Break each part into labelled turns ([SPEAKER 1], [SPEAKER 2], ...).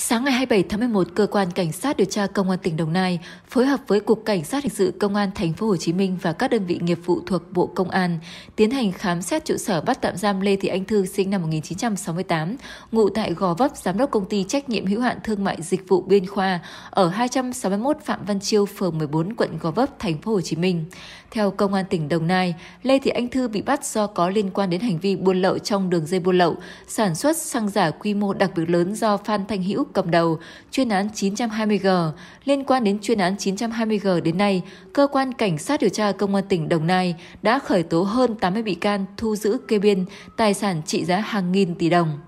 [SPEAKER 1] Sáng ngày 27 tháng 11, cơ quan cảnh sát điều tra công an tỉnh Đồng Nai phối hợp với cục cảnh sát hình sự công an thành phố Hồ Chí Minh và các đơn vị nghiệp vụ thuộc Bộ Công an tiến hành khám xét trụ sở bắt tạm giam Lê Thị Anh Thư sinh năm 1968, ngụ tại Gò Vấp, giám đốc công ty trách nhiệm hữu hạn thương mại dịch vụ Biên Khoa ở 261 Phạm Văn Chiêu, phường 14, quận Gò Vấp, thành phố Hồ Chí Minh. Theo công an tỉnh Đồng Nai, Lê Thị Anh Thư bị bắt do có liên quan đến hành vi buôn lậu trong đường dây buôn lậu, sản xuất xăng giả quy mô đặc biệt lớn do Phan Thanh Hữu cầm đầu chuyên án 920G. Liên quan đến chuyên án 920G đến nay, cơ quan cảnh sát điều tra công an tỉnh Đồng Nai đã khởi tố hơn 80 bị can thu giữ kê biên tài sản trị giá hàng nghìn tỷ đồng.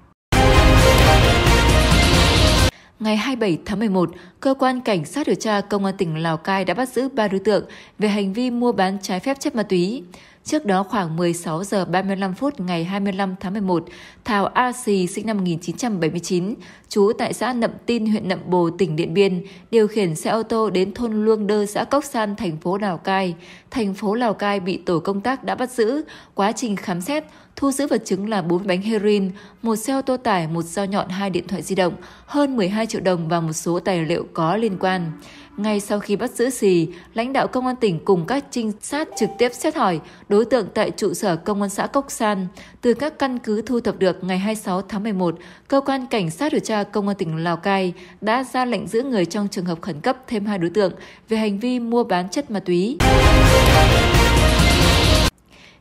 [SPEAKER 1] Ngày 27 tháng 11, cơ quan cảnh sát điều tra công an tỉnh Lào Cai đã bắt giữ ba đối tượng về hành vi mua bán trái phép chất ma túy. Trước đó khoảng 16 giờ 35 phút ngày 25 tháng 11, Thảo A Sì sinh năm 1979, trú tại xã Nậm Tin, huyện Nậm Bồ, tỉnh Điện Biên, điều khiển xe ô tô đến thôn Luông Đơ, xã Cốc San, thành phố Lào Cai. Thành phố Lào Cai bị tổ công tác đã bắt giữ. Quá trình khám xét, thu giữ vật chứng là 4 bánh heroin, một xe ô tô tải, một dao nhọn, hai điện thoại di động, hơn 12 triệu đồng và một số tài liệu có liên quan. Ngay sau khi bắt giữ Sì, lãnh đạo công an tỉnh cùng các trinh sát trực tiếp xét hỏi đối đối tượng tại trụ sở công an xã Cốc San. Từ các căn cứ thu thập được ngày 26 tháng 11, cơ quan cảnh sát điều tra công an tỉnh Lào Cai đã ra lệnh giữ người trong trường hợp khẩn cấp thêm hai đối tượng về hành vi mua bán chất ma túy.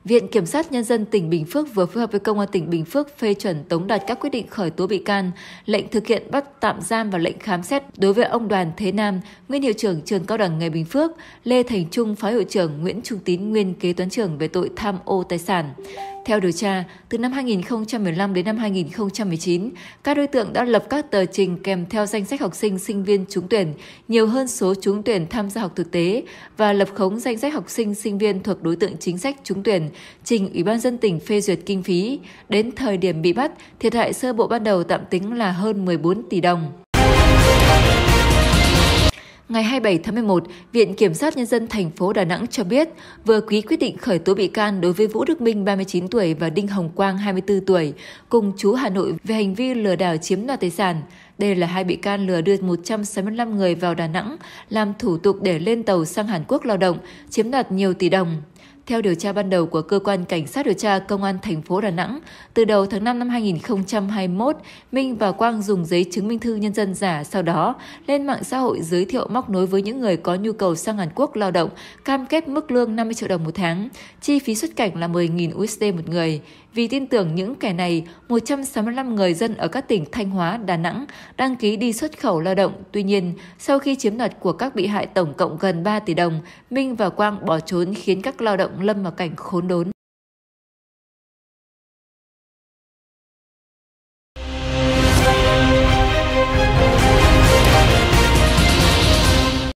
[SPEAKER 1] Viện Kiểm sát Nhân dân tỉnh Bình Phước vừa phối hợp với Công an tỉnh Bình Phước phê chuẩn tống đạt các quyết định khởi tố bị can, lệnh thực hiện bắt tạm giam và lệnh khám xét đối với ông Đoàn Thế Nam, nguyên hiệu trưởng trường cao đẳng nghề Bình Phước, Lê Thành Trung, phó hiệu trưởng Nguyễn Trung Tín, nguyên kế toán trưởng về tội tham ô tài sản. Theo điều tra, từ năm 2015 đến năm 2019, các đối tượng đã lập các tờ trình kèm theo danh sách học sinh sinh viên trúng tuyển nhiều hơn số trúng tuyển tham gia học thực tế và lập khống danh sách học sinh sinh viên thuộc đối tượng chính sách trúng tuyển trình Ủy ban dân tỉnh phê duyệt kinh phí. Đến thời điểm bị bắt, thiệt hại sơ bộ ban đầu tạm tính là hơn 14 tỷ đồng ngày 27 tháng 11, Viện Kiểm sát Nhân dân thành phố Đà Nẵng cho biết vừa ký quyết định khởi tố bị can đối với Vũ Đức Minh 39 tuổi và Đinh Hồng Quang 24 tuổi, cùng chú Hà Nội về hành vi lừa đảo chiếm đoạt tài sản. Đây là hai bị can lừa đưa 165 người vào Đà Nẵng làm thủ tục để lên tàu sang Hàn Quốc lao động, chiếm đoạt nhiều tỷ đồng. Theo điều tra ban đầu của cơ quan cảnh sát điều tra công an thành phố Đà Nẵng, từ đầu tháng 5 năm 2021, Minh và Quang dùng giấy chứng minh thư nhân dân giả sau đó lên mạng xã hội giới thiệu móc nối với những người có nhu cầu sang Hàn Quốc lao động, cam kết mức lương 50 triệu đồng một tháng, chi phí xuất cảnh là 10.000 USD một người. Vì tin tưởng những kẻ này, 165 người dân ở các tỉnh Thanh Hóa, Đà Nẵng đăng ký đi xuất khẩu lao động. Tuy nhiên, sau khi chiếm đoạt của các bị hại tổng cộng gần 3 tỷ đồng, Minh và Quang bỏ trốn khiến các lao động Lâm vào cảnh khốn đốn.